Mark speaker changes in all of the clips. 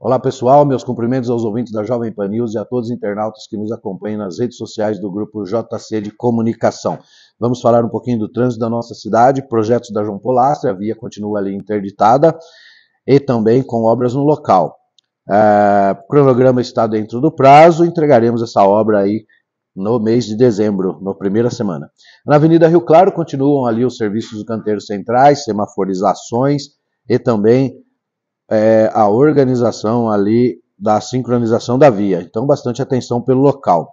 Speaker 1: Olá pessoal, meus cumprimentos aos ouvintes da Jovem Pan News e a todos os internautas que nos acompanham nas redes sociais do grupo JC de Comunicação. Vamos falar um pouquinho do trânsito da nossa cidade, projetos da João Polastre, a via continua ali interditada e também com obras no local. Uh, o cronograma está dentro do prazo, entregaremos essa obra aí no mês de dezembro, na primeira semana. Na Avenida Rio Claro continuam ali os serviços do canteiro centrais, semaforizações e também é, a organização ali da sincronização da via. Então, bastante atenção pelo local.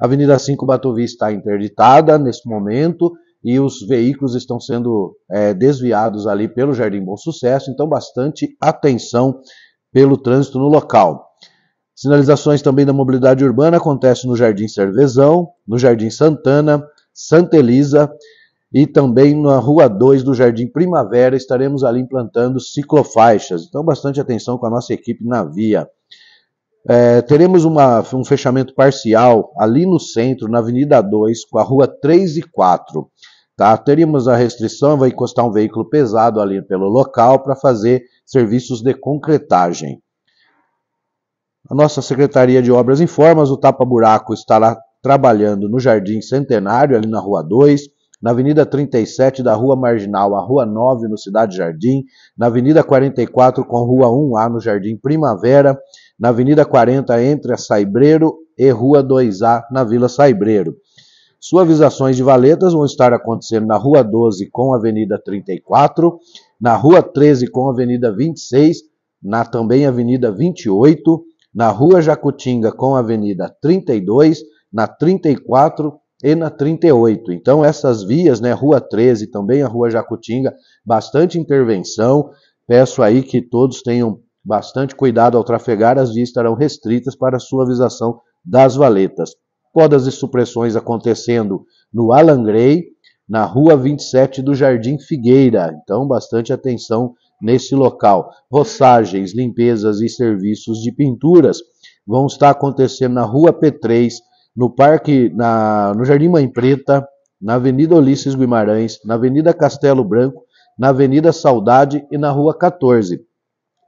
Speaker 1: A Avenida 5 Batovi está interditada nesse momento e os veículos estão sendo é, desviados ali pelo Jardim Bom Sucesso, então bastante atenção pelo trânsito no local. Sinalizações também da mobilidade urbana acontecem no Jardim Cervezão, no Jardim Santana, Santa Elisa e também na Rua 2 do Jardim Primavera estaremos ali implantando ciclofaixas. Então, bastante atenção com a nossa equipe na via. É, teremos uma, um fechamento parcial ali no centro, na Avenida 2, com a Rua 3 e 4. Tá? Teremos a restrição, vai encostar um veículo pesado ali pelo local para fazer serviços de concretagem. A nossa Secretaria de Obras informa, o Tapa Buraco estará trabalhando no Jardim Centenário, ali na Rua 2, na Avenida 37 da Rua Marginal à Rua 9 no Cidade Jardim, na Avenida 44 com Rua 1A no Jardim Primavera, na Avenida 40 entre a Saibreiro e Rua 2A na Vila Saibreiro. Suavizações de valetas vão estar acontecendo na Rua 12 com a Avenida 34, na Rua 13 com a Avenida 26, na também Avenida 28, na Rua Jacutinga com a Avenida 32, na 34 e na 38. Então, essas vias, né, Rua 13, também a Rua Jacutinga, bastante intervenção. Peço aí que todos tenham bastante cuidado ao trafegar, as vias estarão restritas para a suavização das valetas. Podas e supressões acontecendo no Alangrei, na Rua 27 do Jardim Figueira. Então, bastante atenção nesse local. Roçagens, limpezas e serviços de pinturas vão estar acontecendo na Rua P3, no parque, na, no Jardim Mãe Preta, na Avenida Ulisses Guimarães, na Avenida Castelo Branco, na Avenida Saudade e na Rua 14.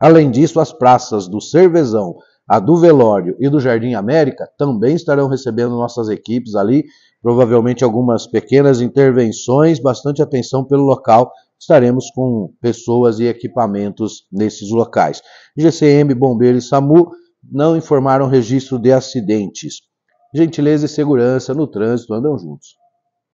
Speaker 1: Além disso, as praças do Cervezão, a do Velório e do Jardim América também estarão recebendo nossas equipes ali, provavelmente algumas pequenas intervenções, bastante atenção pelo local. Estaremos com pessoas e equipamentos nesses locais. GCM, Bombeiro e SAMU não informaram registro de acidentes. Gentileza e segurança no trânsito andam juntos.